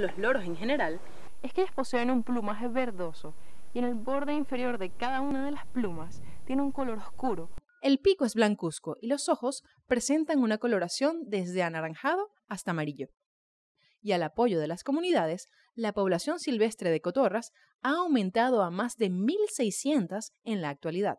los loros en general, es que ellas poseen un plumaje verdoso y en el borde inferior de cada una de las plumas tiene un color oscuro. El pico es blancuzco y los ojos presentan una coloración desde anaranjado hasta amarillo. Y al apoyo de las comunidades, la población silvestre de cotorras ha aumentado a más de 1.600 en la actualidad.